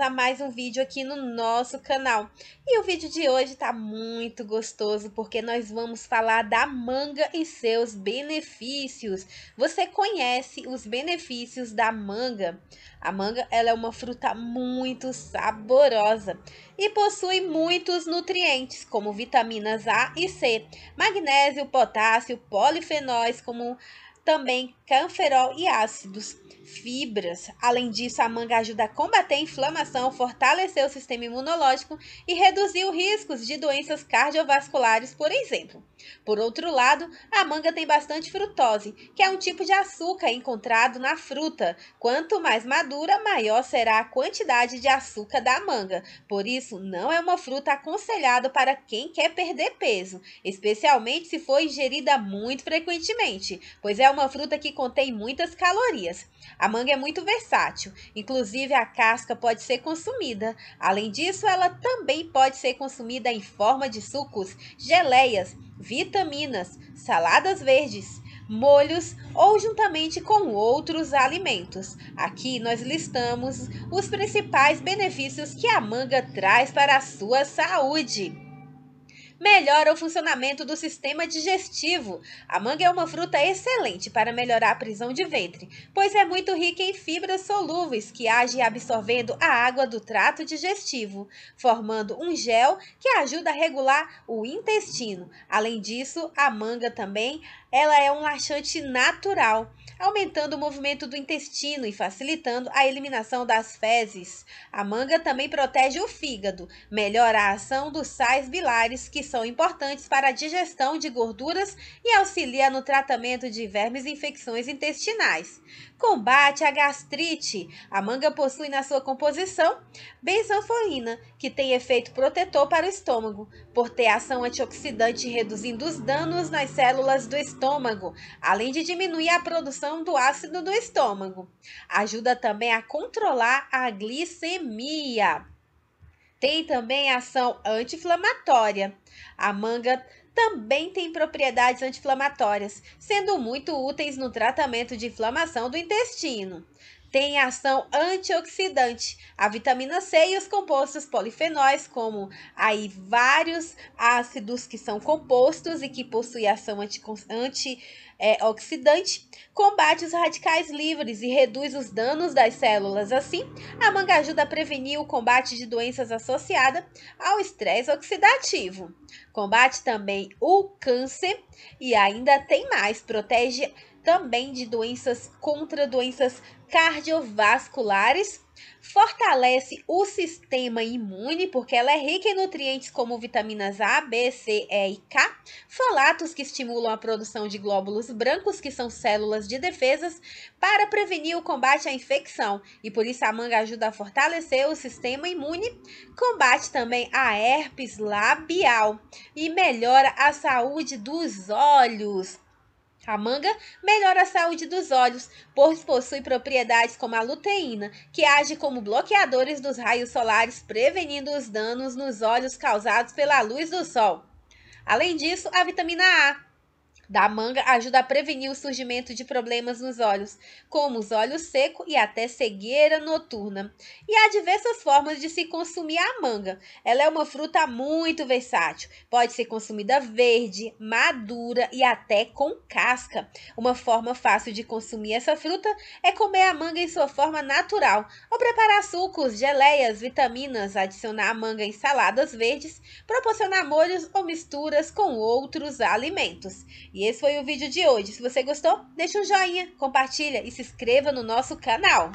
a mais um vídeo aqui no nosso canal. E o vídeo de hoje tá muito gostoso porque nós vamos falar da manga e seus benefícios. Você conhece os benefícios da manga? A manga ela é uma fruta muito saborosa e possui muitos nutrientes como vitaminas A e C, magnésio, potássio, polifenóis como também canferol e ácidos, fibras. Além disso, a manga ajuda a combater a inflamação, fortalecer o sistema imunológico e reduzir os riscos de doenças cardiovasculares, por exemplo. Por outro lado, a manga tem bastante frutose, que é um tipo de açúcar encontrado na fruta. Quanto mais madura, maior será a quantidade de açúcar da manga. Por isso, não é uma fruta aconselhada para quem quer perder peso, especialmente se for ingerida muito frequentemente, pois é uma fruta que contém muitas calorias. A manga é muito versátil, inclusive a casca pode ser consumida. Além disso, ela também pode ser consumida em forma de sucos, geleias, vitaminas, saladas verdes, molhos ou juntamente com outros alimentos. Aqui nós listamos os principais benefícios que a manga traz para a sua saúde melhora o funcionamento do sistema digestivo. A manga é uma fruta excelente para melhorar a prisão de ventre, pois é muito rica em fibras solúveis que age absorvendo a água do trato digestivo, formando um gel que ajuda a regular o intestino. Além disso, a manga também ela é um laxante natural, aumentando o movimento do intestino e facilitando a eliminação das fezes. A manga também protege o fígado, melhora a ação dos sais bilares que são importantes para a digestão de gorduras e auxilia no tratamento de vermes e infecções intestinais. Combate a gastrite. A manga possui na sua composição benzofolina, que tem efeito protetor para o estômago, por ter ação antioxidante reduzindo os danos nas células do estômago, além de diminuir a produção do ácido do estômago. Ajuda também a controlar a glicemia. Tem também ação anti-inflamatória. A manga também tem propriedades anti-inflamatórias, sendo muito úteis no tratamento de inflamação do intestino tem ação antioxidante. A vitamina C e os compostos polifenóis, como aí vários ácidos que são compostos e que possuem ação antioxidante, combate os radicais livres e reduz os danos das células. Assim, a manga ajuda a prevenir o combate de doenças associadas ao estresse oxidativo. Combate também o câncer e ainda tem mais, protege também de doenças contra doenças cardiovasculares, fortalece o sistema imune, porque ela é rica em nutrientes como vitaminas A, B, C, E e K, folatos que estimulam a produção de glóbulos brancos, que são células de defesas, para prevenir o combate à infecção. E por isso a manga ajuda a fortalecer o sistema imune, combate também a herpes labial e melhora a saúde dos olhos. A manga melhora a saúde dos olhos, pois possui propriedades como a luteína, que age como bloqueadores dos raios solares, prevenindo os danos nos olhos causados pela luz do sol. Além disso, a vitamina A, da manga ajuda a prevenir o surgimento de problemas nos olhos, como os olhos secos e até cegueira noturna. E há diversas formas de se consumir a manga. Ela é uma fruta muito versátil. Pode ser consumida verde, madura e até com casca. Uma forma fácil de consumir essa fruta é comer a manga em sua forma natural, ou preparar sucos, geleias, vitaminas, adicionar a manga em saladas verdes, proporcionar molhos ou misturas com outros alimentos. E esse foi o vídeo de hoje. Se você gostou, deixa um joinha, compartilha e se inscreva no nosso canal.